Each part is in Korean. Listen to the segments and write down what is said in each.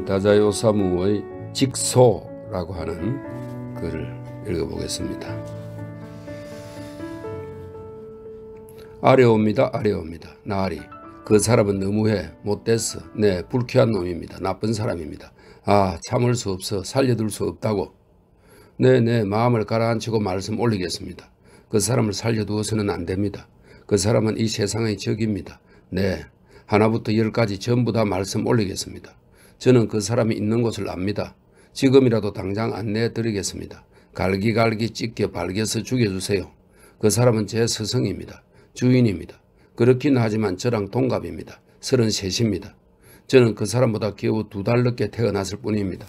안타자요 사무의 직소라고 하는 글을 읽어보겠습니다. 아려옵니다. 아려옵니다. 나리 그 사람은 너무해. 못됐어. 네 불쾌한 놈입니다. 나쁜 사람입니다. 아 참을 수 없어. 살려둘 수 없다고. 네네 네, 마음을 가라앉히고 말씀 올리겠습니다. 그 사람을 살려두어서는 안됩니다. 그 사람은 이 세상의 적입니다. 네 하나부터 열까지 전부 다 말씀 올리겠습니다. 저는 그 사람이 있는 곳을 압니다. 지금이라도 당장 안내해 드리겠습니다. 갈기갈기 찢겨 발겨서 죽여주세요. 그 사람은 제 스승입니다. 주인입니다. 그렇긴 하지만 저랑 동갑입니다. 33입니다. 저는 그 사람보다 겨우 두 달 늦게 태어났을 뿐입니다.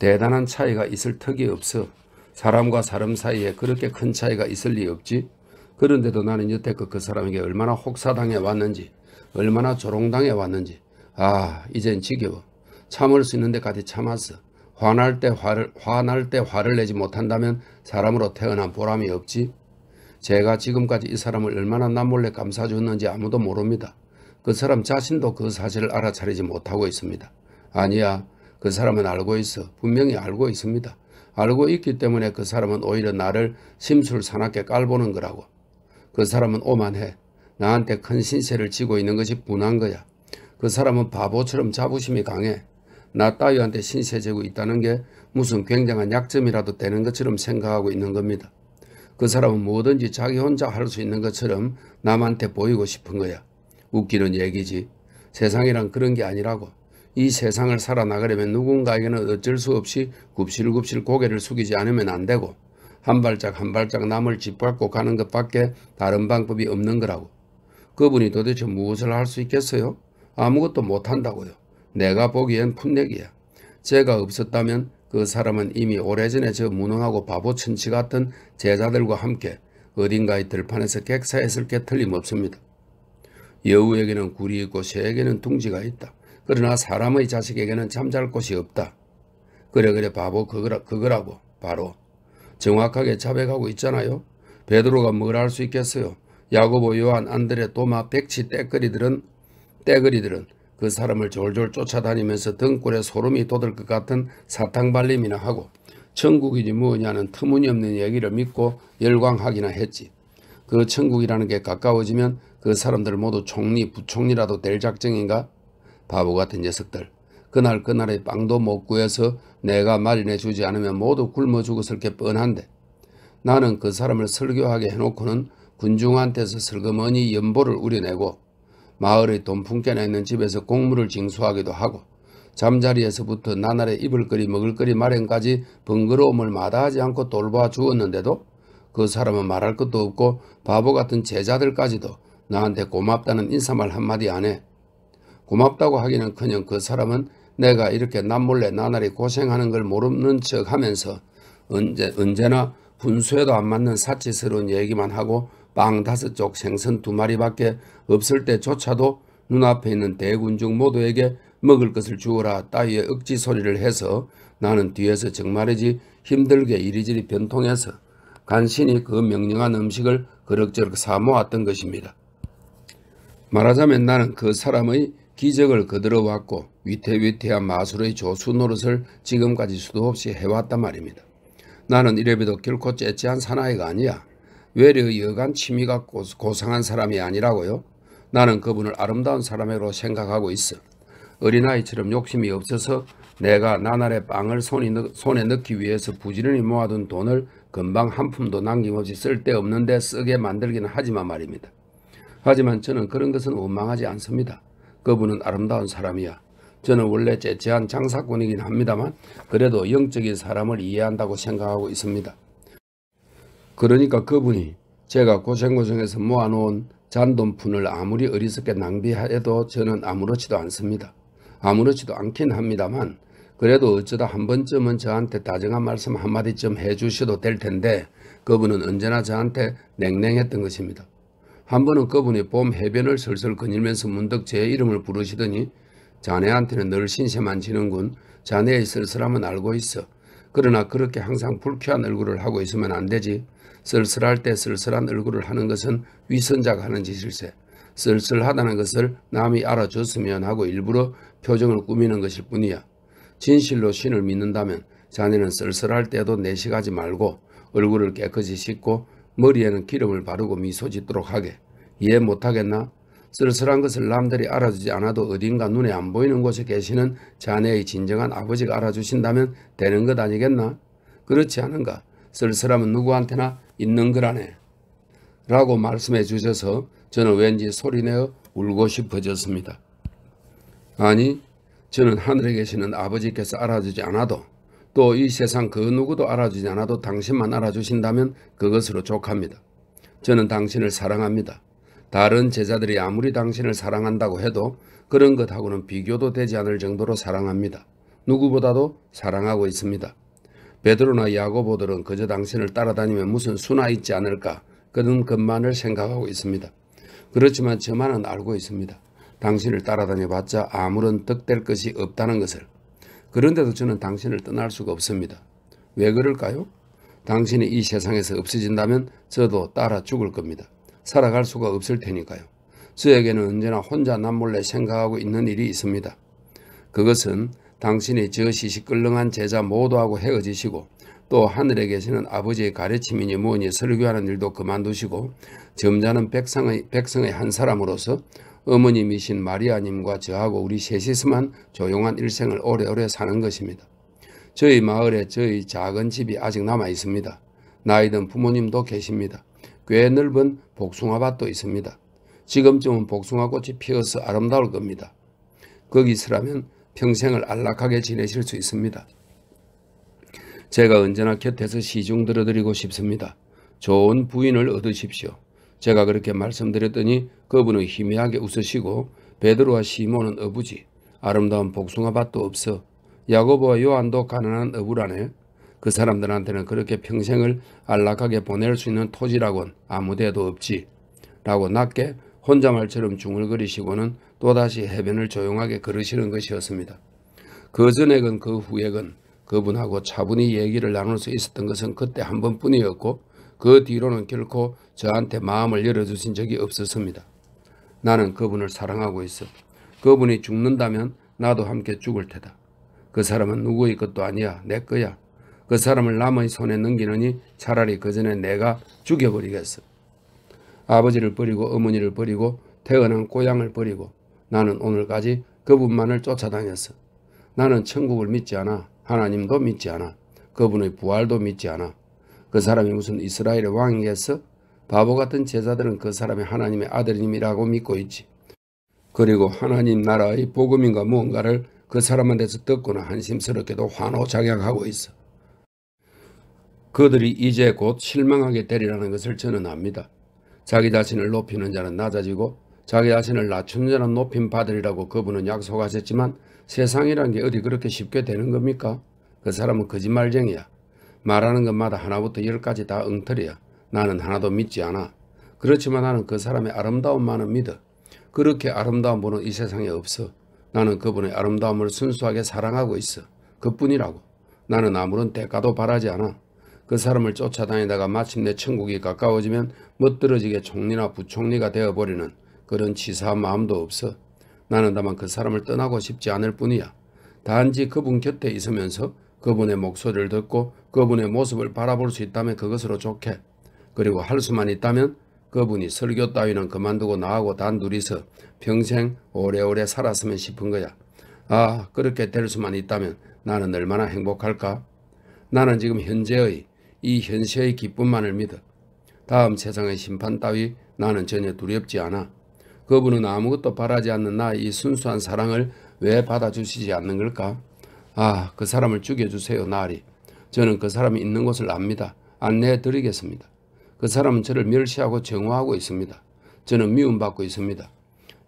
대단한 차이가 있을 턱이 없어 사람과 사람 사이에 그렇게 큰 차이가 있을 리 없지 그런데도 나는 여태껏 그 사람에게 얼마나 혹사당해 왔는지 얼마나 조롱당해 왔는지 아 이젠 지겨워 참을 수 있는 데까지 참아서 화날 때 화를, 화날 때 화를 내지 못한다면 사람으로 태어난 보람이 없지. 제가 지금까지 이 사람을 얼마나 남몰래 감싸주었는지 아무도 모릅니다. 그 사람 자신도 그 사실을 알아차리지 못하고 있습니다. 아니야. 그 사람은 알고 있어. 분명히 알고 있습니다. 알고 있기 때문에 그 사람은 오히려 나를 심술사납게 깔보는 거라고. 그 사람은 오만해. 나한테 큰 신세를 지고 있는 것이 분한 거야. 그 사람은 바보처럼 자부심이 강해. 나 따위한테 신세 지고 있다는 게 무슨 굉장한 약점이라도 되는 것처럼 생각하고 있는 겁니다. 그 사람은 뭐든지 자기 혼자 할 수 있는 것처럼 남한테 보이고 싶은 거야. 웃기는 얘기지. 세상이란 그런 게 아니라고. 이 세상을 살아나가려면 누군가에게는 어쩔 수 없이 굽실굽실 고개를 숙이지 않으면 안 되고 한 발짝 한 발짝 남을 짓밟고 가는 것밖에 다른 방법이 없는 거라고. 그분이 도대체 무엇을 할 수 있겠어요? 아무것도 못한다고요. 내가 보기엔 풋내기야. 죄가 없었다면 그 사람은 이미 오래전에 저 무능하고 바보 천치 같은 제자들과 함께 어딘가의 들판에서 객사했을 게 틀림없습니다. 여우에게는 굴이 있고 새에게는 둥지가 있다. 그러나 사람의 자식에게는 잠잘 곳이 없다. 그래 그래 바보 그거라, 그거라고 바로 정확하게 자백하고 있잖아요. 베드로가 뭘 할 수 있겠어요. 야고보 요한 안드레 도마 백치 떼거리들은 떼거리들은 그 사람을 졸졸 쫓아다니면서 등골에 소름이 돋을 것 같은 사탕발림이나 하고 천국이지 뭐냐는 터무니없는 얘기를 믿고 열광하기나 했지. 그 천국이라는 게 가까워지면 그 사람들 모두 총리 부총리라도 될 작정인가? 바보 같은 녀석들. 그날 그날의 빵도 못 구해서 내가 마련해 주지 않으면 모두 굶어 죽었을 게 뻔한데 나는 그 사람을 설교하게 해놓고는 군중한테서 슬그머니 연보를 우려내고 마을의 돈 풍겨내는 집에서 곡물을 징수하기도 하고 잠자리에서부터 나날의 입을거리 먹을거리 마련까지 번거로움을 마다하지 않고 돌봐 주었는데도 그 사람은 말할 것도 없고 바보 같은 제자들까지도 나한테 고맙다는 인사말 한마디 안 해. 고맙다고 하기는커녕 그 사람은 내가 이렇게 남몰래 나날이 고생하는 걸 모르는 척하면서 언제, 언제나 분수에도 안 맞는 사치스러운 얘기만 하고 빵 다섯 쪽 생선 두 마리밖에 없을 때조차도 눈앞에 있는 대군중 모두에게 먹을 것을 주어라 따위의 억지 소리를 해서 나는 뒤에서 정말이지 힘들게 이리저리 변통해서 간신히 그 명령한 음식을 그럭저럭 사모았던 것입니다. 말하자면 나는 그 사람의 기적을 거들어 왔고 위태위태한 마술의 조수 노릇을 지금까지 수도 없이 해왔단 말입니다. 나는 이래봬도 결코 째째한 사나이가 아니야. 외려 여간 취미가 고상한 사람이 아니라고요. 나는 그분을 아름다운 사람으로 생각하고 있어. 어린아이처럼 욕심이 없어서 내가 나날의 빵을 손에 넣기 위해서 부지런히 모아둔 돈을 금방 한 푼도 남김없이 쓸데없는데 쓰게 만들기는 하지만 말입니다. 하지만 저는 그런 것은 원망하지 않습니다. 그분은 아름다운 사람이야. 저는 원래 째째한 장사꾼이긴 합니다만 그래도 영적인 사람을 이해한다고 생각하고 있습니다. 그러니까 그분이 제가 고생고생해서 모아놓은 잔돈푼을 아무리 어리석게 낭비해도 저는 아무렇지도 않습니다. 아무렇지도 않긴 합니다만 그래도 어쩌다 한 번쯤은 저한테 다정한 말씀 한마디쯤 해주셔도 될 텐데 그분은 언제나 저한테 냉랭했던 것입니다. 한 번은 그분이 봄 해변을 슬슬 거닐면서 문득 제 이름을 부르시더니 자네한테는 늘 신세만 지는군. 자네의 쓸쓸함은 알고 있어. 그러나 그렇게 항상 불쾌한 얼굴을 하고 있으면 안 되지. 쓸쓸할 때 쓸쓸한 얼굴을 하는 것은 위선자가 하는 짓일세. 쓸쓸하다는 것을 남이 알아줬으면 하고 일부러 표정을 꾸미는 것일 뿐이야. 진실로 신을 믿는다면 자네는 쓸쓸할 때도 내식하지 말고 얼굴을 깨끗이 씻고 머리에는 기름을 바르고 미소 짓도록 하게. 이해 못하겠나? 쓸쓸한 것을 남들이 알아주지 않아도 어딘가 눈에 안 보이는 곳에 계시는 자네의 진정한 아버지가 알아주신다면 되는 것 아니겠나? 그렇지 않은가? 쓸쓸함은 누구한테나 있는 거라네. 라고 말씀해 주셔서 저는 왠지 소리내어 울고 싶어졌습니다. 아니 저는 하늘에 계시는 아버지께서 알아주지 않아도 또 이 세상 그 누구도 알아주지 않아도 당신만 알아주신다면 그것으로 족합니다. 저는 당신을 사랑합니다. 다른 제자들이 아무리 당신을 사랑한다고 해도 그런 것하고는 비교도 되지 않을 정도로 사랑합니다. 누구보다도 사랑하고 있습니다. 베드로나 야고보들은 그저 당신을 따라다니면 무슨 수나 있지 않을까 그런 것만을 생각하고 있습니다. 그렇지만 저만은 알고 있습니다. 당신을 따라다녀봤자 아무런 득될 것이 없다는 것을. 그런데도 저는 당신을 떠날 수가 없습니다. 왜 그럴까요? 당신이 이 세상에서 없어진다면 저도 따라 죽을 겁니다. 살아갈 수가 없을 테니까요. 저에게는 언제나 혼자 남몰래 생각하고 있는 일이 있습니다. 그것은 당신이 저시 시끌렁한 제자 모두하고 헤어지시고 또 하늘에 계시는 아버지의 가르침이니 뭐니 설교하는 일도 그만두시고 점잖은 백성의, 백성의 한 사람으로서 어머님이신 마리아님과 저하고 우리 셋이서만 조용한 일생을 오래오래 사는 것입니다. 저희 마을에 저희 작은 집이 아직 남아 있습니다. 나이든 부모님도 계십니다. 꽤 넓은 복숭아밭도 있습니다. 지금쯤은 복숭아꽃이 피어서 아름다울 겁니다. 거기 서라면 평생을 안락하게 지내실 수 있습니다. 제가 언제나 곁에서 시중 들어드리고 싶습니다. 좋은 부인을 얻으십시오. 제가 그렇게 말씀드렸더니 그분은 희미하게 웃으시고 베드로와 시몬은 어부지 아름다운 복숭아밭도 없어 야고보와 요한도 가난한 어부라네. 그 사람들한테는 그렇게 평생을 안락하게 보낼 수 있는 토지라곤 아무데도 없지. 라고 낮게 혼자 말처럼 중얼거리시고는 또다시 해변을 조용하게 걸으시는 것이었습니다. 그 전액은 그 후액은 그분하고 차분히 얘기를 나눌 수 있었던 것은 그때 한 번뿐이었고 그 뒤로는 결코 저한테 마음을 열어주신 적이 없었습니다. 나는 그분을 사랑하고 있어. 그분이 죽는다면 나도 함께 죽을 테다. 그 사람은 누구의 것도 아니야. 내 거야. 그 사람을 남의 손에 넘기느니 차라리 그 전에 내가 죽여버리겠어. 아버지를 버리고 어머니를 버리고 태어난 고향을 버리고 나는 오늘까지 그분만을 쫓아다녔어. 나는 천국을 믿지 않아. 하나님도 믿지 않아. 그분의 부활도 믿지 않아. 그 사람이 무슨 이스라엘의 왕이겠어? 바보 같은 제자들은 그 사람이 하나님의 아들님이라고 믿고 있지. 그리고 하나님 나라의 복음인가 무언가를 그 사람한테서 듣거나 한심스럽게도 환호작약하고 있어. 그들이 이제 곧 실망하게 되리라는 것을 저는 압니다. 자기 자신을 높이는 자는 낮아지고 자기 자신을 낮춘 자는 높임 받으리라고 그분은 약속하셨지만 세상이란 게 어디 그렇게 쉽게 되는 겁니까? 그 사람은 거짓말쟁이야. 말하는 것마다 하나부터 열까지 다 엉터리야. 나는 하나도 믿지 않아. 그렇지만 나는 그 사람의 아름다움만은 믿어. 그렇게 아름다운 분은 이 세상에 없어. 나는 그분의 아름다움을 순수하게 사랑하고 있어. 그뿐이라고. 나는 아무런 대가도 바라지 않아. 그 사람을 쫓아다니다가 마침내 천국이 가까워지면 멋들어지게 총리나 부총리가 되어버리는 그런 치사한 마음도 없어. 나는 다만 그 사람을 떠나고 싶지 않을 뿐이야. 단지 그분 곁에 있으면서 그분의 목소리를 듣고 그분의 모습을 바라볼 수 있다면 그것으로 좋게. 그리고 할 수만 있다면 그분이 설교 따위는 그만두고 나하고 단둘이서 평생 오래오래 살았으면 싶은 거야. 아 그렇게 될 수만 있다면 나는 얼마나 행복할까? 나는 지금 현재의 이 현실의 기쁨만을 믿어. 다음 세상의 심판 따위 나는 전혀 두렵지 않아. 그분은 아무것도 바라지 않는 나 이 순수한 사랑을 왜 받아주시지 않는 걸까? 아, 그 사람을 죽여주세요, 나리. 저는 그 사람이 있는 곳을 압니다. 안내해 드리겠습니다. 그 사람은 저를 멸시하고 정화하고 있습니다. 저는 미움받고 있습니다.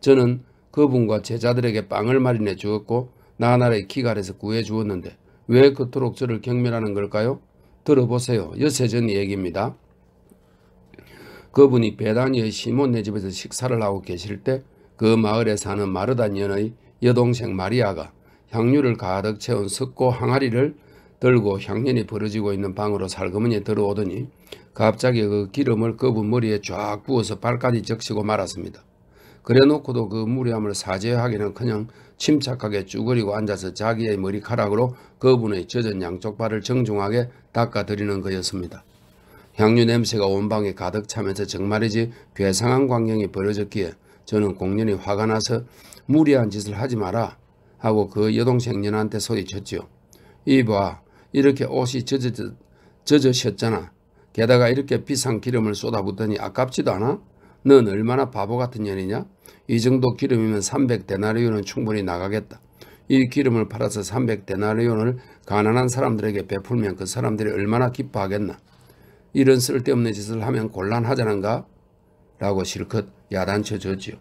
저는 그분과 제자들에게 빵을 마련해 주었고 나날의 기갈에서 구해 주었는데 왜 그토록 저를 경멸하는 걸까요? 들어보세요. 여세 전 얘기입니다. 그분이 베다니의 시몬네 집에서 식사를 하고 계실 때 그 마을에 사는 마르다니의 여동생 마리아가 향유를 가득 채운 석고 항아리를 들고 향년이 벌어지고 있는 방으로 살그머니 들어오더니 갑자기 그 기름을 그분 머리에 쫙 부어서 발까지 적시고 말았습니다. 그래놓고도 그 무리함을 사죄하기는 그냥 침착하게 쭈그리고 앉아서 자기의 머리카락으로 그분의 젖은 양쪽 발을 정중하게 닦아드리는 거였습니다. 향유 냄새가 온 방에 가득 차면서 정말이지 괴상한 광경이 벌어졌기에 저는 공연이 화가 나서 무리한 짓을 하지 마라 하고 그 여동생년한테 소리쳤지요. 이봐 이렇게 옷이 젖어, 젖으셨잖아. 게다가 이렇게 비싼 기름을 쏟아붓더니 아깝지도 않아? 넌 얼마나 바보 같은 년이냐? 이 정도 기름이면 300데나리온은 충분히 나가겠다. 이 기름을 팔아서 300데나리온을 가난한 사람들에게 베풀면 그 사람들이 얼마나 기뻐하겠나? 이런 쓸데없는 짓을 하면 곤란하잖은가? 라고 실컷 야단쳐 졌지요.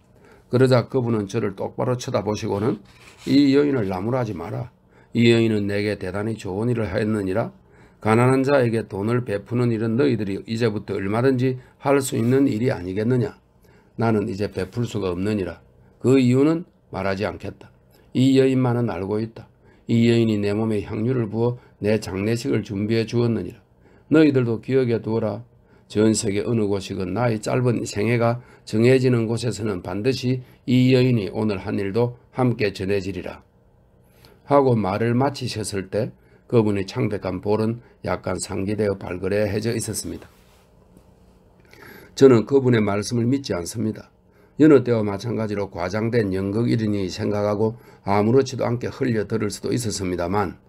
그러자 그분은 저를 똑바로 쳐다보시고는 이 여인을 나무라지 마라. 이 여인은 내게 대단히 좋은 일을 했느니라. 가난한 자에게 돈을 베푸는 일은 너희들이 이제부터 얼마든지 할 수 있는 일이 아니겠느냐. 나는 이제 베풀 수가 없느니라. 그 이유는 말하지 않겠다. 이 여인만은 알고 있다. 이 여인이 내 몸에 향유를 부어 내 장례식을 준비해 주었느니라. 너희들도 기억에 두어라. 전 세계 어느 곳이건 나의 짧은 생애가 정해지는 곳에서는 반드시 이 여인이 오늘 한 일도 함께 전해지리라. 하고 말을 마치셨을 때 그분의 창백한 볼은 약간 상기되어 발그레해져 있었습니다. 저는 그분의 말씀을 믿지 않습니다. 여느 때와 마찬가지로 과장된 연극이리니 생각하고 아무렇지도 않게 흘려 들을 수도 있었습니다만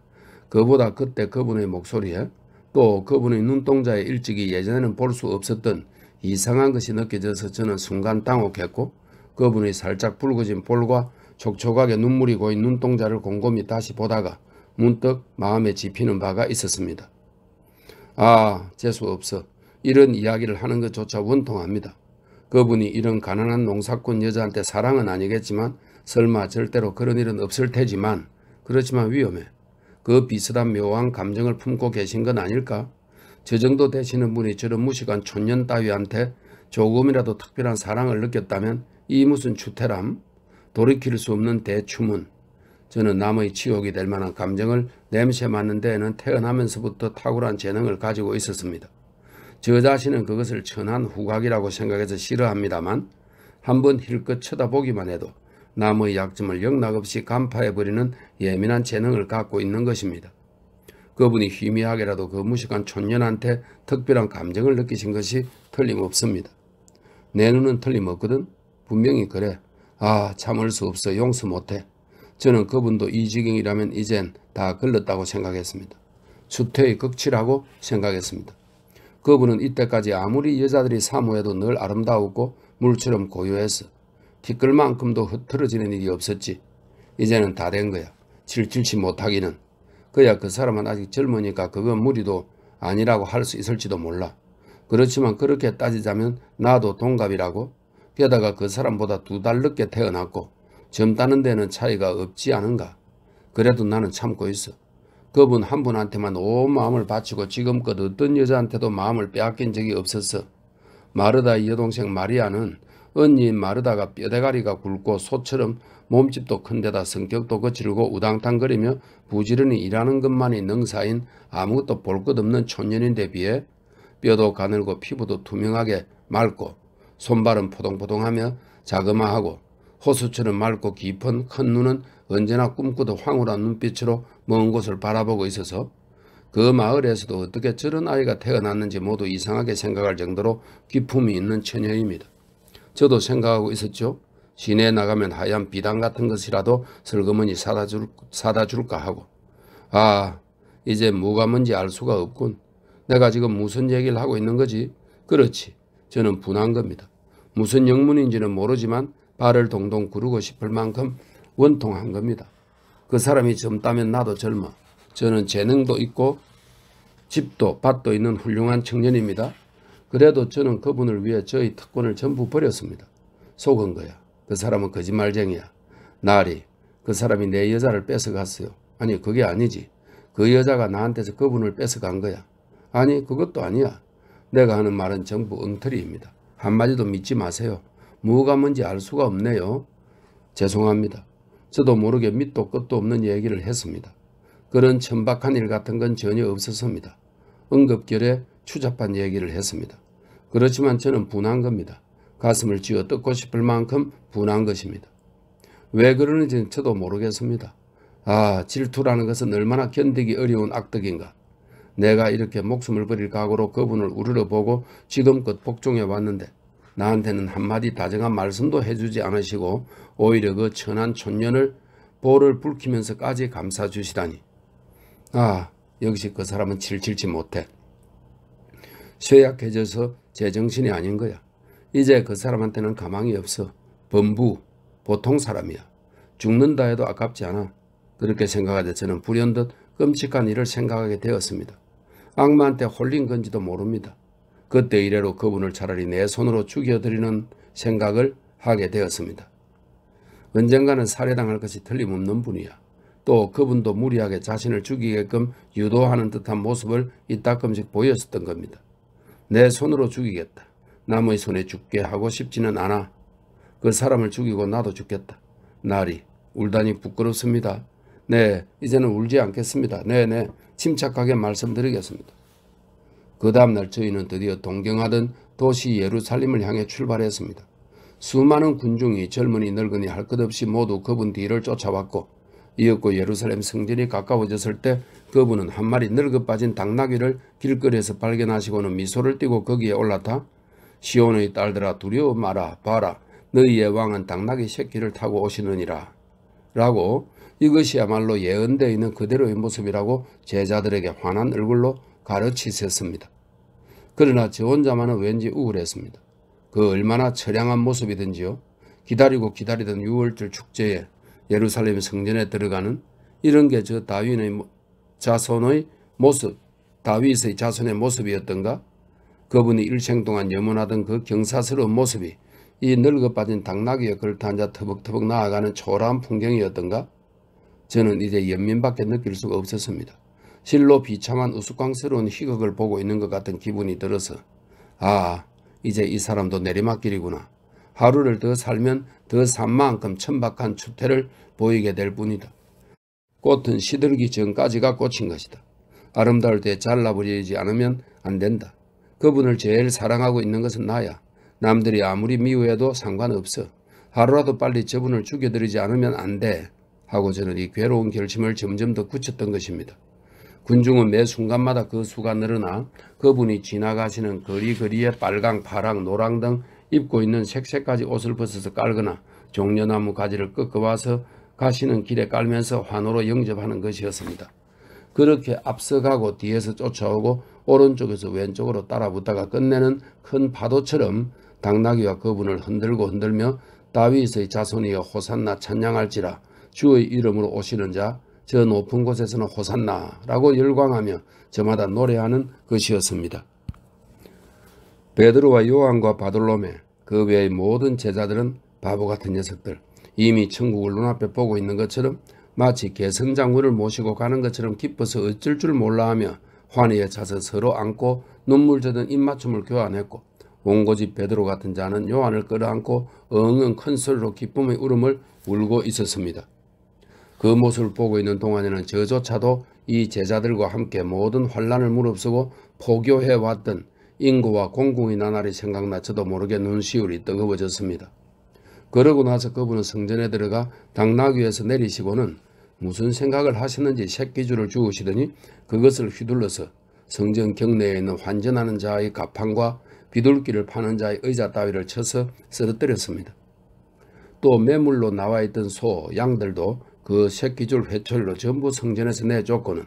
그보다 그때 그분의 목소리에 또 그분의 눈동자에 일찍이 예전에는 볼 수 없었던 이상한 것이 느껴져서 저는 순간 당혹했고 그분의 살짝 붉어진 볼과 촉촉하게 눈물이 고인 눈동자를 곰곰이 다시 보다가 문득 마음에 집히는 바가 있었습니다. 아 재수없어 이런 이야기를 하는 것조차 원통합니다. 그분이 이런 가난한 농사꾼 여자한테 사랑은 아니겠지만 설마 절대로 그런 일은 없을 테지만 그렇지만 위험해. 그 비슷한 묘한 감정을 품고 계신 건 아닐까? 저 정도 되시는 분이 저런 무식한 천년 따위한테 조금이라도 특별한 사랑을 느꼈다면 이 무슨 추태람? 돌이킬 수 없는 대추문. 저는 남의 지옥이 될 만한 감정을 냄새 맡는 데에는 태어나면서부터 탁월한 재능을 가지고 있었습니다. 저 자신은 그것을 천한 후각이라고 생각해서 싫어합니다만 한 번 힐끗 쳐다보기만 해도 남의 약점을 영락없이 간파해버리는 예민한 재능을 갖고 있는 것입니다. 그분이 희미하게라도 그 무식한 촌년한테 특별한 감정을 느끼신 것이 틀림없습니다. 내 눈은 틀림없거든? 분명히 그래. 아 참을 수 없어 용서 못해. 저는 그분도 이 지경이라면 이젠 다 걸렸다고 생각했습니다. 수태의 극치라고 생각했습니다. 그분은 이때까지 아무리 여자들이 사모해도 늘 아름다웠고 물처럼 고요해서 티끌만큼도 흐트러지는 일이 없었지. 이제는 다 된 거야. 질질치 못하기는. 그야 그 사람은 아직 젊으니까 그건 무리도 아니라고 할 수 있을지도 몰라. 그렇지만 그렇게 따지자면 나도 동갑이라고. 게다가 그 사람보다 두 달 늦게 태어났고 젊다는 데는 차이가 없지 않은가. 그래도 나는 참고 있어. 그분 한 분한테만 온 마음을 바치고 지금껏 어떤 여자한테도 마음을 빼앗긴 적이 없었어. 마르다 여동생 마리아는 언니 마르다가 뼈대가리가 굵고 소처럼 몸집도 큰데다 성격도 거칠고 우당탕거리며 부지런히 일하는 것만이 능사인 아무것도 볼 것 없는 초년인데 비해 뼈도 가늘고 피부도 투명하게 맑고 손발은 포동포동하며 자그마하고 호수처럼 맑고 깊은 큰 눈은 언제나 꿈꾸듯 황홀한 눈빛으로 먼 곳을 바라보고 있어서 그 마을에서도 어떻게 저런 아이가 태어났는지 모두 이상하게 생각할 정도로 기품이 있는 처녀입니다. 저도 생각하고 있었죠. 시내에 나가면 하얀 비단 같은 것이라도 설거머니 사다, 줄, 사다 줄까 하고 아 이제 뭐가 뭔지 알 수가 없군. 내가 지금 무슨 얘기를 하고 있는 거지? 그렇지. 저는 분한 겁니다. 무슨 영문인지는 모르지만 발을 동동 구르고 싶을 만큼 원통한 겁니다. 그 사람이 젊다면 나도 젊어. 저는 재능도 있고 집도 밭도 있는 훌륭한 청년입니다. 그래도 저는 그분을 위해 저의 특권을 전부 버렸습니다. 속은 거야. 그 사람은 거짓말쟁이야. 나리, 그 사람이 내 여자를 뺏어갔어요. 아니 그게 아니지. 그 여자가 나한테서 그분을 뺏어간 거야. 아니 그것도 아니야. 내가 하는 말은 전부 엉터리입니다. 한마디도 믿지 마세요. 뭐가 뭔지 알 수가 없네요. 죄송합니다. 저도 모르게 밑도 끝도 없는 얘기를 했습니다. 그런 천박한 일 같은 건 전혀 없었습니다. 응급결에 추잡한 얘기를 했습니다. 그렇지만 저는 분한 겁니다. 가슴을 쥐어 뜯고 싶을 만큼 분한 것입니다. 왜 그러는지는 저도 모르겠습니다. 아 질투라는 것은 얼마나 견디기 어려운 악덕인가. 내가 이렇게 목숨을 버릴 각오로 그분을 우르르보고 지금껏 복종해 왔는데 나한테는 한마디 다정한 말씀도 해주지 않으시고 오히려 그 천한 촌년을 볼을 불키면서까지 감싸 주시다니. 아 역시 그 사람은 질질치 못해. 쇠약해져서 제정신이 아닌 거야. 이제 그 사람한테는 가망이 없어. 범부, 보통 사람이야. 죽는다 해도 아깝지 않아. 그렇게 생각하되 저는 불현듯 끔찍한 일을 생각하게 되었습니다. 악마한테 홀린 건지도 모릅니다. 그때 이래로 그분을 차라리 내 손으로 죽여드리는 생각을 하게 되었습니다. 언젠가는 살해당할 것이 틀림없는 분이야. 또 그분도 무리하게 자신을 죽이게끔 유도하는 듯한 모습을 이따금씩 보였었던 겁니다. 내 손으로 죽이겠다. 남의 손에 죽게 하고 싶지는 않아. 그 사람을 죽이고 나도 죽겠다. 나리 울다니 부끄럽습니다. 네 이제는 울지 않겠습니다. 네네 네, 침착하게 말씀드리겠습니다. 그 다음날 저희는 드디어 동경하던 도시 예루살렘을 향해 출발했습니다. 수많은 군중이 젊은이 늙은이 할 것 없이 모두 그분 뒤를 쫓아왔고 이었고 예루살렘 성전이 가까워졌을 때 그분은 한 마리 늙어 빠진 당나귀를 길거리에서 발견하시고는 미소를 띠고 거기에 올라타 시온의 딸들아 두려워 마라 봐라 너희의 왕은 당나귀 새끼를 타고 오시느니라 라고 이것이야말로 예언되어 있는 그대로의 모습이라고 제자들에게 환한 얼굴로 가르치셨습니다. 그러나 저 혼자만은 왠지 우울했습니다. 그 얼마나 처량한 모습이든지요. 기다리고 기다리던 6월절 축제에 예루살렘 성전에 들어가는 이런 게 저 다윈의 자손의 모습, 다윗의 자손의 모습이었던가? 그분이 일생 동안 염원하던 그 경사스러운 모습이 이 늙어 빠진 당나귀에 걸터앉아 터벅터벅 나아가는 초라한 풍경이었던가? 저는 이제 연민밖에 느낄 수가 없었습니다. 실로 비참한 우스꽝스러운 희극을 보고 있는 것 같은 기분이 들어서 아 이제 이 사람도 내리막길이구나 하루를 더 살면 더산 만큼 천박한 추태를 보이게 될 뿐이다. 꽃은 시들기 전까지가 꽃인 것이다. 아름다울 때 잘라버리지 않으면 안 된다. 그분을 제일 사랑하고 있는 것은 나야. 남들이 아무리 미워해도 상관없어. 하루라도 빨리 저분을 죽여드리지 않으면 안 돼. 하고 저는 이 괴로운 결심을 점점 더 굳혔던 것입니다. 군중은 매 순간마다 그 수가 늘어나 그분이 지나가시는 거리거리에 빨강, 파랑, 노랑 등 입고 있는 색색까지 옷을 벗어서 깔거나 종려나무 가지를 끄어와서 가시는 길에 깔면서 환호로 영접하는 것이었습니다. 그렇게 앞서가고 뒤에서 쫓아오고 오른쪽에서 왼쪽으로 따라붙다가 끝내는 큰 파도처럼 당나귀와 그분을 흔들고 흔들며 다윗의 자손이여 호산나 찬양할지라 주의 이름으로 오시는 자 저 높은 곳에서는 호산나라고 열광하며 저마다 노래하는 것이었습니다. 베드로와 요한과 바돌로메 그 외의 모든 제자들은 바보 같은 녀석들 이미 천국을 눈앞에 보고 있는 것처럼 마치 개성장군을 모시고 가는 것처럼 기뻐서 어쩔 줄 몰라하며 환희에 차서 서로 안고 눈물 젖은 입맞춤을 교환했고 원고지 베드로 같은 자는 요한을 끌어안고 엉엉 큰 소리로 기쁨의 울음을 울고 있었습니다. 그 모습을 보고 있는 동안에는 저조차도 이 제자들과 함께 모든 환란을 무릅쓰고 포교해왔던 인구와 공궁이 나날이 생각나 저도 모르게 눈시울이 뜨거워졌습니다. 그러고 나서 그분은 성전에 들어가 당락 위에서 내리시고는 무슨 생각을 하시는지 새끼줄을 주우시더니 그것을 휘둘러서 성전 경내에 있는 환전하는 자의 가판과 비둘기를 파는 자의 의자 따위를 쳐서 쓰러뜨렸습니다. 또 매물로 나와있던 소, 양들도 그 새끼줄 회철로 전부 성전에서 내쫓고는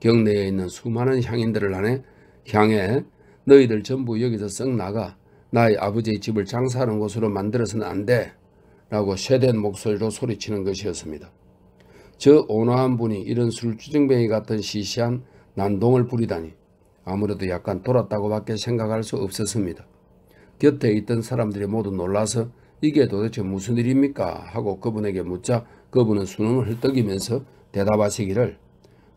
경내에 있는 수많은 향인들을 안에 향해 너희들 전부 여기서 썩 나가 나의 아버지의 집을 장사하는 곳으로 만들어서는 안 돼. 라고 쇠된 목소리로 소리치는 것이었습니다. 저 온화한 분이 이런 술주정뱅이 같은 시시한 난동을 부리다니 아무래도 약간 돌았다고밖에 생각할 수 없었습니다. 곁에 있던 사람들이 모두 놀라서 이게 도대체 무슨 일입니까? 하고 그분에게 묻자 그분은 수능을 헐떡이면서 대답하시기를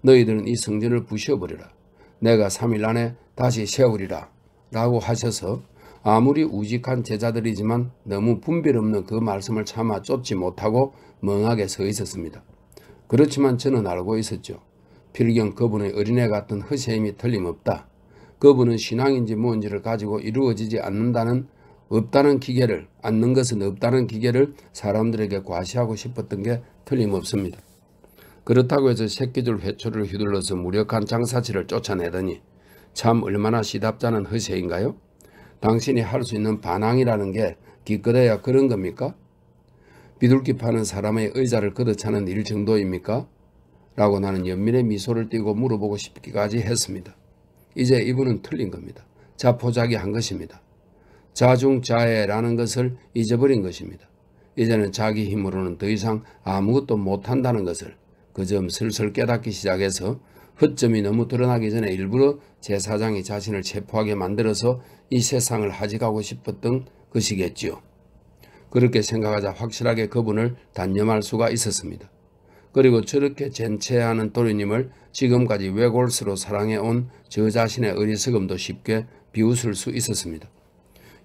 너희들은 이 성전을 부셔버리라. 내가 3일 안에 다시 세우리라 라고 하셔서 아무리 우직한 제자들이지만 너무 분별 없는 그 말씀을 참아 쫓지 못하고 멍하게 서 있었습니다. 그렇지만 저는 알고 있었죠. 필경 그분의 어린애 같은 허세임이 틀림없다. 그분은 신앙인지 뭔지를 가지고 이루어지지 않는다는 없다는 기계를 않는 것은 없다는 기계를 사람들에게 과시하고 싶었던 게 틀림없습니다. 그렇다고 해서 새끼줄 회초를 휘둘러서 무력한 장사치를 쫓아내더니 참 얼마나 시답잖은 허세인가요? 당신이 할 수 있는 반항이라는 게 기껏해야 그런 겁니까? 비둘기 파는 사람의 의자를 걷어차는 일 정도입니까? 라고 나는 연민의 미소를 띠고 물어보고 싶기까지 했습니다. 이제 이분은 틀린 겁니다. 자포자기 한 것입니다. 자중자애라는 것을 잊어버린 것입니다. 이제는 자기 힘으로는 더 이상 아무것도 못한다는 것을 그 점 슬슬 깨닫기 시작해서 허점이 너무 드러나기 전에 일부러 제사장이 자신을 체포하게 만들어서 이 세상을 하직하고 싶었던 것이겠지요. 그렇게 생각하자 확실하게 그분을 단념할 수가 있었습니다. 그리고 저렇게 젠체하는 도리님을 지금까지 외골수로 사랑해온 저 자신의 어리석음도 쉽게 비웃을 수 있었습니다.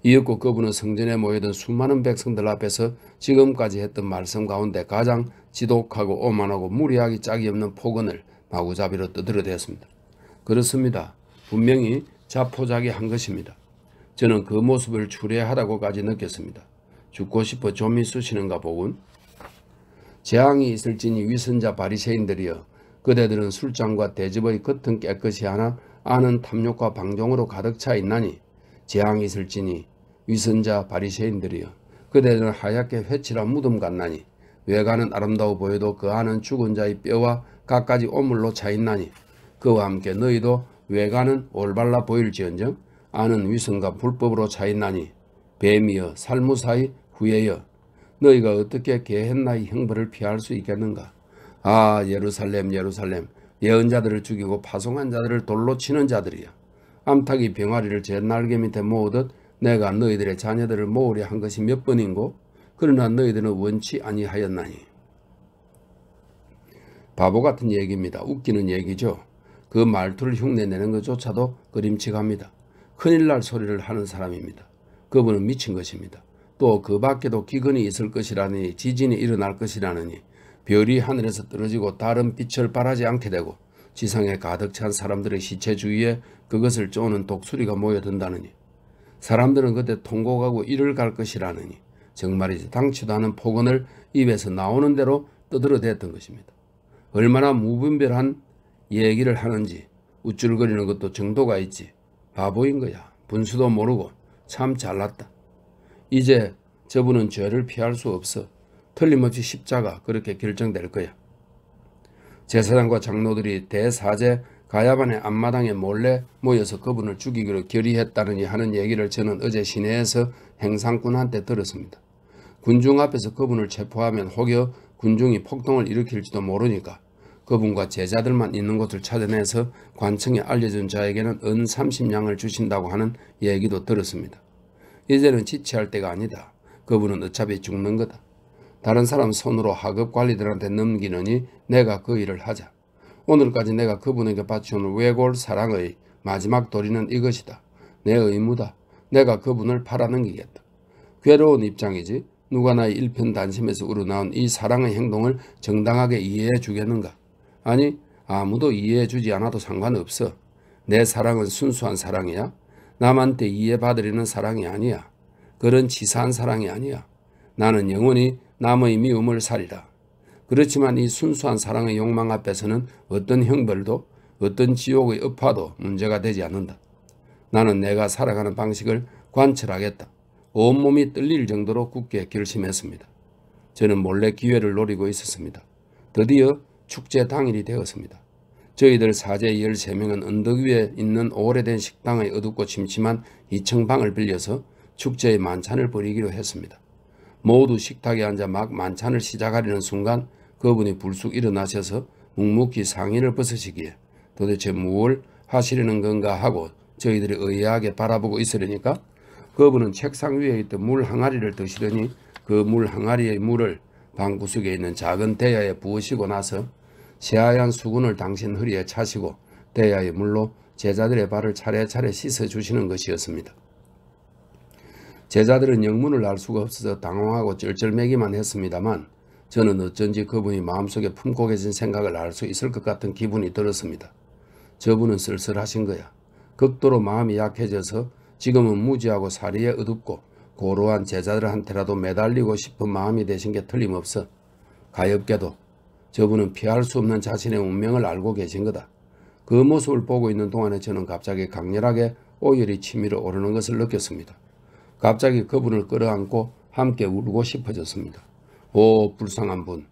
이윽고 그분은 성전에 모여든 수많은 백성들 앞에서 지금까지 했던 말씀 가운데 가장 지독하고 오만하고 무리하기 짝이 없는 폭언을 바구잡이로 떠들어댔습니다. 그렇습니다. 분명히 자포자기 한 것입니다. 저는 그 모습을 추례하다고까지 느꼈습니다. 죽고 싶어 좀이 쑤시는가 보군. 재앙이 있을지니 위선자 바리새인들이여 그대들은 술장과 대접의 겉은 깨끗이 하나 아는 탐욕과 방종으로 가득 차 있나니 재앙이 있을지니 위선자 바리새인들이여 그대들은 하얗게 회칠한 무덤 같나니 외관은 아름다워 보여도 그 안은 죽은 자의 뼈와 갖가지 오물로 차 있나니 그와 함께 너희도 외관은 올발라 보일지언정 아는 위선과 불법으로 차 있나니 뱀이여 살무사이 후예여 너희가 어떻게 개했나이 형벌을 피할 수 있겠는가 아 예루살렘 예루살렘 예언자들을 죽이고 파송한 자들을 돌로 치는 자들이여 암탉이 병아리를 제 날개 밑에 모으듯 내가 너희들의 자녀들을 모으려 한 것이 몇 번인고 그러나 너희들은 원치 아니하였나니 바보 같은 얘기입니다. 웃기는 얘기죠. 그 말투를 흉내내는 것조차도 그림칙합니다. 큰일 날 소리를 하는 사람입니다. 그분은 미친 것입니다. 또 그 밖에도 기근이 있을 것이라니 지진이 일어날 것이라느니 별이 하늘에서 떨어지고 다른 빛을 발하지 않게 되고 지상에 가득 찬 사람들의 시체 주위에 그것을 쪼는 독수리가 모여든다느니 사람들은 그때 통곡하고 이를 갈 것이라느니 정말이지 당치도 않은 폭언을 입에서 나오는 대로 떠들어댔던 것입니다. 얼마나 무분별한 얘기를 하는지 우쭐거리는 것도 정도가 있지 바보인 거야. 분수도 모르고 참 잘났다. 이제 저분은 죄를 피할 수 없어. 틀림없이 십자가 그렇게 결정될 거야. 제사장과 장로들이 대사제 가야반의 앞마당에 몰래 모여서 그분을 죽이기로 결의했다느니 하는 얘기를 저는 어제 시내에서 행상꾼한테 들었습니다. 군중 앞에서 그분을 체포하면 혹여 군중이 폭동을 일으킬지도 모르니까 그분과 제자들만 있는 곳을 찾아내서 관청에 알려준 자에게는 은 30냥을 주신다고 하는 얘기도 들었습니다. 이제는 지체할 때가 아니다. 그분은 어차피 죽는 거다. 다른 사람 손으로 하급 관리들한테 넘기느니 내가 그 일을 하자. 오늘까지 내가 그분에게 바치온 외골 사랑의 마지막 도리는 이것이다. 내 의무다. 내가 그분을 팔아넘기겠다. 괴로운 입장이지 누가나의 일편단심에서 우러나온 이 사랑의 행동을 정당하게 이해해 주겠는가? 아니 아무도 이해해 주지 않아도 상관없어. 내 사랑은 순수한 사랑이야. 남한테 이해받으려는 사랑이 아니야. 그런 치사한 사랑이 아니야. 나는 영원히 남의 미움을 살리다 그렇지만 이 순수한 사랑의 욕망 앞에서는 어떤 형벌도 어떤 지옥의 업화도 문제가 되지 않는다. 나는 내가 살아가는 방식을 관철하겠다. 온몸이 떨릴 정도로 굳게 결심했습니다. 저는 몰래 기회를 노리고 있었습니다. 드디어 축제 당일이 되었습니다. 저희들 사제 13명은 언덕 위에 있는 오래된 식당의 어둡고 침침한 2층 방을 빌려서 축제의 만찬을 벌이기로 했습니다. 모두 식탁에 앉아 막 만찬을 시작하려는 순간 그분이 불쑥 일어나셔서 묵묵히 상의를 벗으시기에 도대체 무엇을 하시려는 건가 하고 저희들이 의아하게 바라보고 있으려니까 거부는 책상 위에 있던 물 항아리를 드시더니 그 물 항아리의 물을 방구석에 있는 작은 대야에 부으시고 나서 새하얀 수건을 당신 허리에 차시고 대야의 물로 제자들의 발을 차례차례 씻어주시는 것이었습니다. 제자들은 영문을 알 수가 없어서 당황하고 쩔쩔매기만 했습니다만 저는 어쩐지 그분이 마음속에 품고 계신 생각을 알 수 있을 것 같은 기분이 들었습니다. 저분은 쓸쓸하신 거야. 극도로 마음이 약해져서 지금은 무지하고 사리에 어둡고 고로한 제자들한테라도 매달리고 싶은 마음이 되신 게 틀림없어. 가엾게도 저분은 피할 수 없는 자신의 운명을 알고 계신 거다. 그 모습을 보고 있는 동안에 저는 갑자기 강렬하게 오열이 치밀어 오르는 것을 느꼈습니다. 갑자기 그분을 끌어안고 함께 울고 싶어졌습니다. 오 불쌍한 분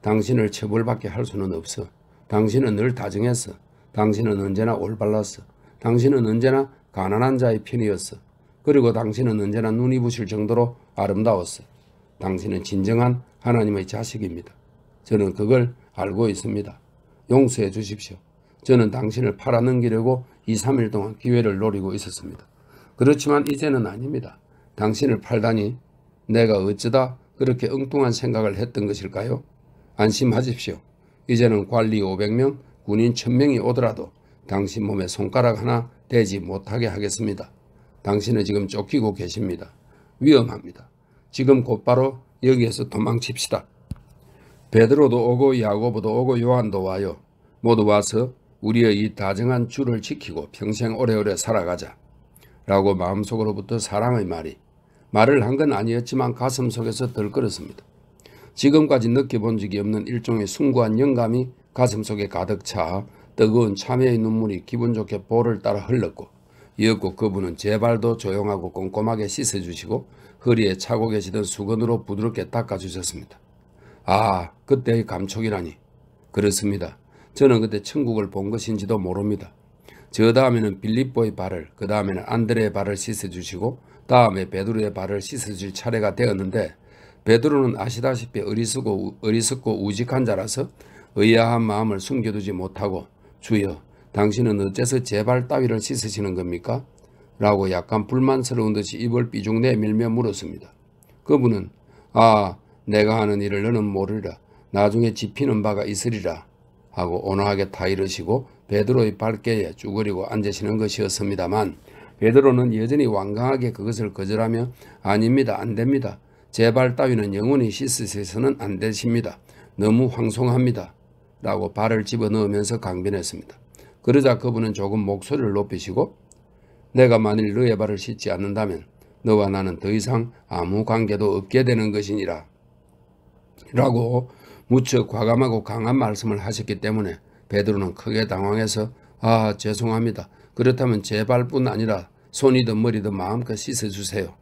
당신을 처벌받게 할 수는 없어. 당신은 늘 다정했어. 당신은 언제나 올발랐어. 당신은 언제나 가난한 자의 편이었어. 그리고 당신은 언제나 눈이 부실 정도로 아름다웠어. 당신은 진정한 하나님의 자식입니다. 저는 그걸 알고 있습니다. 용서해 주십시오. 저는 당신을 팔아넘기려고 2, 3일 동안 기회를 노리고 있었습니다. 그렇지만 이제는 아닙니다. 당신을 팔다니 내가 어쩌다 그렇게 엉뚱한 생각을 했던 것일까요? 안심하십시오. 이제는 관리 500명, 군인 1000명이 오더라도 당신 몸에 손가락 하나 되지 못하게 하겠습니다. 당신은 지금 쫓기고 계십니다. 위험합니다. 지금 곧바로 여기에서 도망칩시다. 베드로도 오고 야고보도 오고 요한도 와요. 모두 와서 우리의 이 다정한 줄을 지키고 평생 오래오래 살아가자. 라고 마음속으로부터 사랑의 말이 말을 한 건 아니었지만 가슴 속에서 덜끓었습니다. 지금까지 느껴본 적이 없는 일종의 숭고한 영감이 가슴 속에 가득 차 뜨거운 참회의 눈물이 기분 좋게 볼을 따라 흘렀고 이윽고 그분은 제 발도 조용하고 꼼꼼하게 씻어주시고 허리에 차고 계시던 수건으로 부드럽게 닦아주셨습니다. 아 그때의 감촉이라니 그렇습니다. 저는 그때 천국을 본 것인지도 모릅니다. 저 다음에는 빌립보의 발을 그 다음에는 안드레의 발을 씻어주시고 다음에 베드로의 발을 씻어줄 차례가 되었는데 베드로는 아시다시피 어리석고, 어리석고 우직한 자라서 의아한 마음을 숨겨두지 못하고 주여 당신은 어째서 제발 따위를 씻으시는 겁니까? 라고 약간 불만스러운 듯이 입을 삐죽 내밀며 물었습니다. 그분은 아 내가 하는 일을 너는 모르라 나중에 지피는 바가 있으리라 하고 온화하게 타이르시고 베드로의 발깨에 쭈그리고 앉으시는 것이었습니다만 베드로는 여전히 완강하게 그것을 거절하며 아닙니다 안됩니다 제발 따위는 영원히 씻으셔서는 안되십니다 너무 황송합니다 라고 발을 집어넣으면서 강변했습니다. 그러자 그분은 조금 목소리를 높이시고 내가 만일 너의 발을 씻지 않는다면 너와 나는 더 이상 아무 관계도 없게 되는 것이니라 라고 무척 과감하고 강한 말씀을 하셨기 때문에 베드로는 크게 당황해서 아 죄송합니다. 그렇다면 제 발뿐 아니라 손이든 머리든 마음껏 씻어주세요.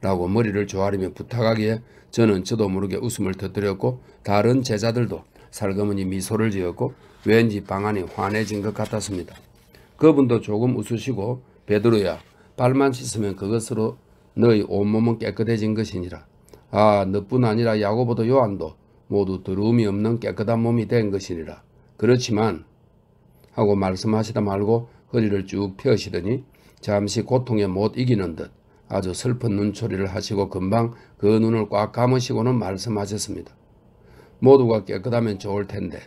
라고 머리를 조아리며 부탁하기에 저는 저도 모르게 웃음을 터뜨렸고 다른 제자들도 살그머니 미소를 지었고 왠지 방안이 환해진 것 같았습니다. 그분도 조금 웃으시고 베드로야 발만 씻으면 그것으로 너희 온몸은 깨끗해진 것이니라. 아 너뿐 아니라 야고보도 요한도 모두 더러움이 없는 깨끗한 몸이 된 것이니라. 그렇지만 하고 말씀하시다 말고 허리를 쭉 펴시더니 잠시 고통에 못 이기는 듯 아주 슬픈 눈초리를 하시고 금방 그 눈을 꽉 감으시고는 말씀하셨습니다. 모두가 깨끗하면 좋을 텐데.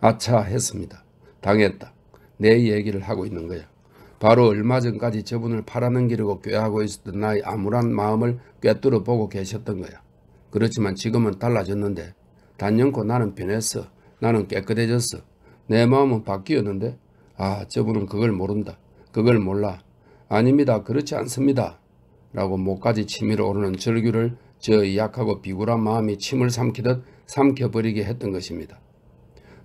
아차 했습니다. 당했다. 내 얘기를 하고 있는 거야. 바로 얼마 전까지 저분을 파라는 길이고 꾀하고 있었던 나의 암울한 마음을 꿰뚫어 보고 계셨던 거야. 그렇지만 지금은 달라졌는데 단연코 나는 변했어. 나는 깨끗해졌어. 내 마음은 바뀌었는데 아 저분은 그걸 모른다. 그걸 몰라. 아닙니다. 그렇지 않습니다. 라고 목까지 치밀어 오르는 절규를 저 약하고 비굴한 마음이 침을 삼키듯 삼켜버리게 했던 것입니다.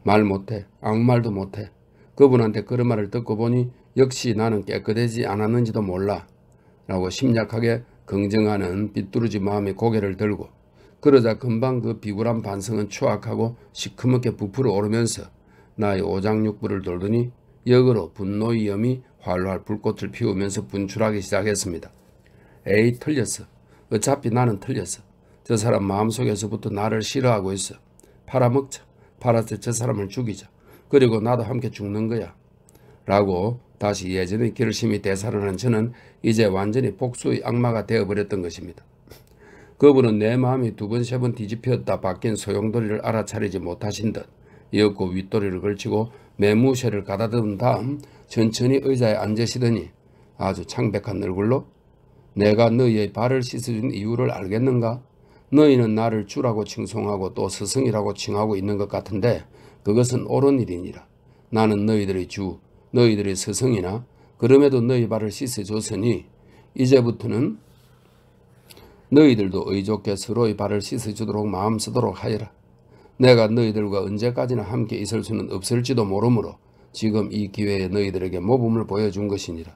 말 못해 아무 말도 못해 그분한테 그런 말을 듣고 보니 역시 나는 깨끗해지 않았는지도 몰라 라고 심약하게 긍정하는 삐뚤어지 마음이 고개를 들고 그러자 금방 그 비굴한 반성은 추악하고 시커멓게 부풀어 오르면서 나의 오장육부를 돌더니 역으로 분노의 염이 활활 불꽃을 피우면서 분출하기 시작했습니다. 에이 틀렸어. 어차피 나는 틀렸어. 저 사람 마음속에서부터 나를 싫어하고 있어. 팔아먹자. 팔아서 저 사람을 죽이자. 그리고 나도 함께 죽는 거야. 라고 다시 예전의 결심이 되살아난 저는 이제 완전히 복수의 악마가 되어버렸던 것입니다. 그분은 내 마음이 두 번 세 번 뒤집혔다 바뀐 소용돌이를 알아차리지 못하신 듯 이윽고 윗도리를 걸치고 매무새를 가다듬은 다음 천천히 의자에 앉으시더니 아주 창백한 얼굴로 내가 너희의 발을 씻어준 이유를 알겠는가? 너희는 나를 주라고 칭송하고 또 스승이라고 칭하고 있는 것 같은데 그것은 옳은 일이니라. 나는 너희들의 주, 너희들의 스승이나 그럼에도 너희 발을 씻어줬으니 이제부터는 너희들도 의롭게 서로의 발을 씻어주도록 마음 쓰도록 하여라. 내가 너희들과 언제까지나 함께 있을 수는 없을지도 모르므로 지금 이 기회에 너희들에게 모범을 보여준 것이니라.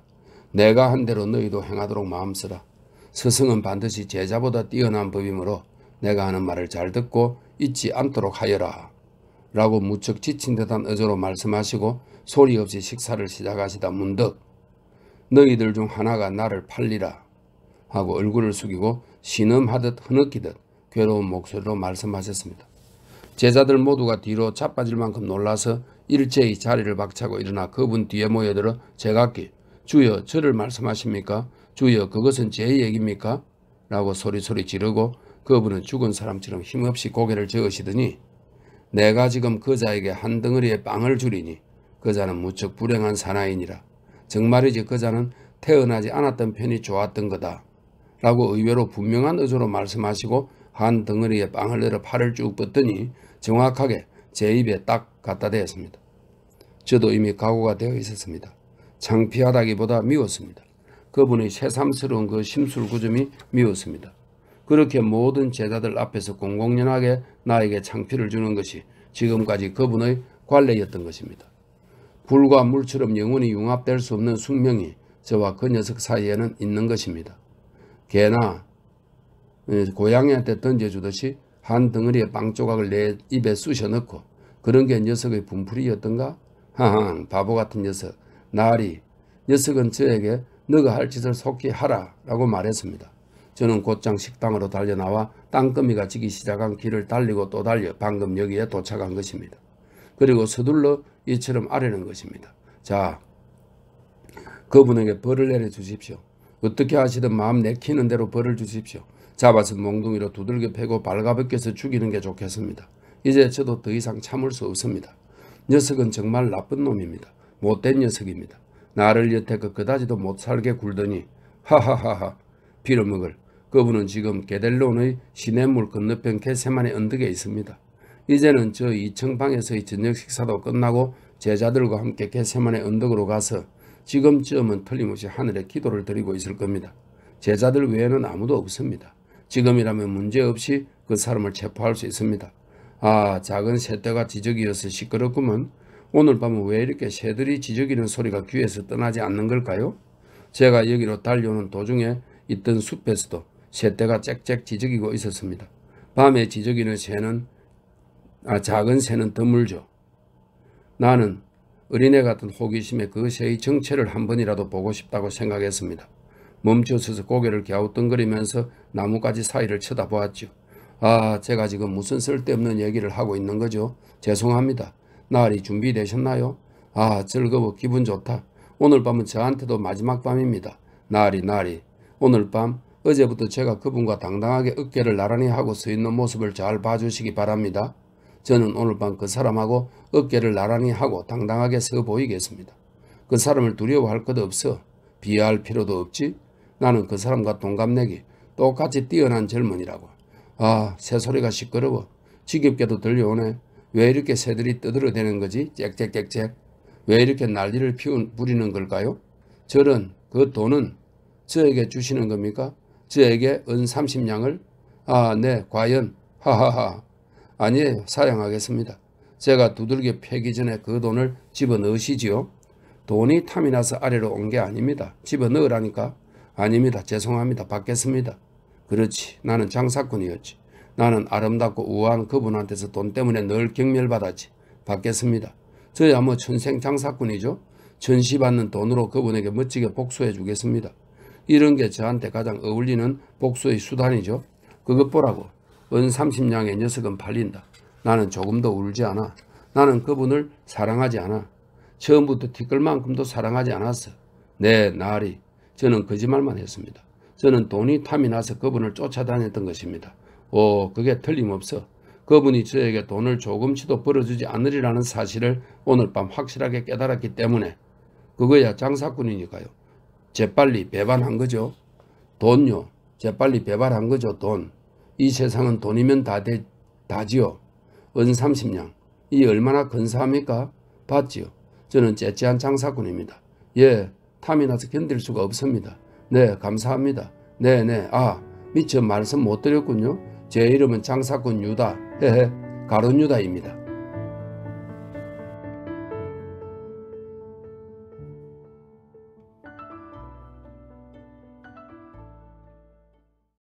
내가 한 대로 너희도 행하도록 마음쓰라. 스승은 반드시 제자보다 뛰어난 법이므로 내가 하는 말을 잘 듣고 잊지 않도록 하여라. 라고 무척 지친 듯한 어조로 말씀하시고 소리 없이 식사를 시작하시다 문득 너희들 중 하나가 나를 팔리라 하고 얼굴을 숙이고 신음하듯 흐느끼듯 괴로운 목소리로 말씀하셨습니다. 제자들 모두가 뒤로 자빠질 만큼 놀라서 일제히 자리를 박차고 일어나 그분 뒤에 모여들어 제각기 주여 저를 말씀하십니까? 주여 그것은 제 얘기입니까? 라고 소리소리 지르고 그분은 죽은 사람처럼 힘없이 고개를 저으시더니 내가 지금 그자에게 한 덩어리의 빵을 주리니 그자는 무척 불행한 사나이니라. 정말이지 그자는 태어나지 않았던 편이 좋았던 거다. 라고 의외로 분명한 의조로 말씀하시고 한 덩어리의 빵을 내려 팔을 쭉 뻗더니 정확하게 제 입에 딱 갖다 대었습니다. 저도 이미 각오가 되어 있었습니다. 창피하다기보다 미웠습니다. 그분의 새삼스러운 그 심술구점이 미웠습니다. 그렇게 모든 제자들 앞에서 공공연하게 나에게 창피를 주는 것이 지금까지 그분의 관례였던 것입니다. 불과 물처럼 영원히 융합될 수 없는 숙명이 저와 그 녀석 사이에는 있는 것입니다. 개나 고양이한테 던져주듯이 한 덩어리의 빵 조각을 내 입에 쑤셔 넣고 그런 게 녀석의 분풀이였던가? 하하 바보 같은 녀석 나리 녀석은 저에게 너가 할 짓을 속히 하라 라고 말했습니다. 저는 곧장 식당으로 달려나와 땅거미가 지기 시작한 길을 달리고 또 달려 방금 여기에 도착한 것입니다. 그리고 서둘러 이처럼 아래는 것입니다. 자 그분에게 벌을 내려주십시오. 어떻게 하시든 마음 내키는 대로 벌을 주십시오. 잡아서 몽둥이로 두들겨 패고 발가벗겨서 죽이는 게 좋겠습니다. 이제 저도 더 이상 참을 수 없습니다. 녀석은 정말 나쁜 놈입니다. 못된 녀석입니다. 나를 여태껏 그다지도 못 살게 굴더니 하하하하 빌어먹을 그분은 지금 게델론의 시냇물 건너편 개세만의 언덕에 있습니다. 이제는 저 2층 방에서의 저녁 식사도 끝나고 제자들과 함께 개세만의 언덕으로 가서 지금쯤은 틀림없이 하늘에 기도를 드리고 있을 겁니다. 제자들 외에는 아무도 없습니다. 지금이라면 문제없이 그 사람을 체포할 수 있습니다. 아 작은 새떼가 지적이어서 시끄럽구먼 오늘 밤은 왜 이렇게 새들이 지저귀는 소리가 귀에서 떠나지 않는 걸까요? 제가 여기로 달려오는 도중에 있던 숲에서도 새떼가 짹짹 지저귀고 있었습니다. 밤에 지저귀는 새는 아, 작은 새는 드물죠. 나는 어린애 같은 호기심에 그 새의 정체를 한 번이라도 보고 싶다고 생각했습니다. 멈춰서서 고개를 갸우뚱거리면서 나뭇가지 사이를 쳐다보았죠. 아 제가 지금 무슨 쓸데없는 얘기를 하고 있는 거죠. 죄송합니다. 날이 준비되셨나요? 아 즐거워 기분 좋다. 오늘 밤은 저한테도 마지막 밤입니다. 날이 날이 오늘 밤 어제부터 제가 그분과 당당하게 어깨를 나란히 하고 서 있는 모습을 잘 봐주시기 바랍니다. 저는 오늘 밤 그 사람하고 어깨를 나란히 하고 당당하게 서 보이겠습니다. 그 사람을 두려워할 것 없어. 비하할 필요도 없지. 나는 그 사람과 동갑내기 똑같이 뛰어난 젊은이라고. 아 새소리가 시끄러워. 지겹게도 들려오네. 왜 이렇게 새들이 떠들어대는 거지? 짹짹짹짹. 왜 이렇게 난리를 피운 부리는 걸까요? 저는 그 돈은 저에게 주시는 겁니까? 저에게 은 30냥을? 아, 네, 과연. 하하하. 아니에요. 사양하겠습니다. 제가 두들겨 패기 전에 그 돈을 집어넣으시지요. 돈이 탐이 나서 아래로 온 게 아닙니다. 집어넣으라니까. 아닙니다. 죄송합니다. 받겠습니다. 그렇지. 나는 장사꾼이었지. 나는 아름답고 우아한 그분한테서 돈 때문에 늘 경멸받았지 받겠습니다. 저야 뭐 천생 장사꾼이죠. 전시받는 돈으로 그분에게 멋지게 복수해 주겠습니다. 이런 게 저한테 가장 어울리는 복수의 수단이죠. 그것 보라고. 은 30냥의 녀석은 팔린다. 나는 조금도 울지 않아. 나는 그분을 사랑하지 않아. 처음부터 티끌만큼도 사랑하지 않았어. 네, 나리. 저는 거짓말만 했습니다. 저는 돈이 탐이 나서 그분을 쫓아다녔던 것입니다. 오, 어, 그게 틀림없어. 그분이 저에게 돈을 조금씩도 벌어주지 않으리라는 사실을 오늘 밤 확실하게 깨달았기 때문에 그거야 장사꾼이니까요. 재빨리 배반한 거죠. 돈요. 재빨리 배반한 거죠. 돈. 이 세상은 돈이면 다 되, 다지요. 은 30냥. 이 얼마나 근사합니까? 봤지요. 저는 째째한 장사꾼입니다. 예, 탐이 나서 견딜 수가 없습니다. 네, 감사합니다. 네네, 네. 아, 미처 말씀 못 드렸군요. 제 이름은 장사꾼 유다, 가론 유다입니다.